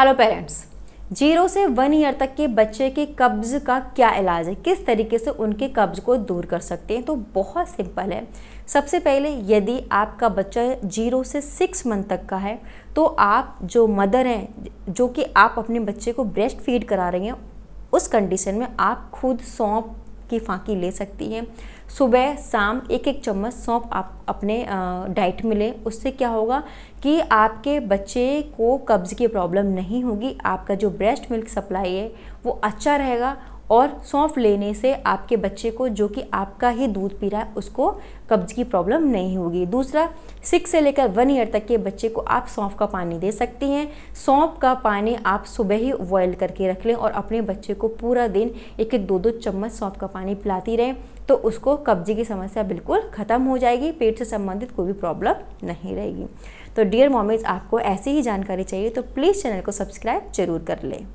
hello parents zero से one year तक के बच्चे के कब्ज़ का क्या इलाज है किस तरीके से उनके कब्ज़ को दूर कर सकते हैं तो बहुत सिंपल है सबसे पहले यदि आपका बच्चा जीरो से सिक्स मंथ तक का है तो आप जो मदर हैं जो कि आप अपने बच्चे को ब्रेस्ट फीड करा रही हैं उस कंडीशन में आप खुद सौंप की फांकी ले सकती हैं सुबह शाम एक एक चम्मच सौंप आप अपने डाइट में लें उससे क्या होगा कि आपके बच्चे को कब्ज़ की प्रॉब्लम नहीं होगी आपका जो ब्रेस्ट मिल्क सप्लाई है वो अच्छा रहेगा और सौंफ लेने से आपके बच्चे को जो कि आपका ही दूध पी रहा है उसको कब्ज की प्रॉब्लम नहीं होगी दूसरा सिक्स से लेकर वन ईयर तक के बच्चे को आप सौंफ का पानी दे सकती हैं सौंफ का पानी आप सुबह ही बॉयल करके रख लें और अपने बच्चे को पूरा दिन एक एक दो दो चम्मच सौंफ का पानी पिलाती रहें तो उसको कब्जे की समस्या बिल्कुल ख़त्म हो जाएगी पेट से संबंधित कोई भी प्रॉब्लम नहीं रहेगी तो डियर मॉमीज आपको ऐसी ही जानकारी चाहिए तो प्लीज़ चैनल को सब्सक्राइब जरूर कर लें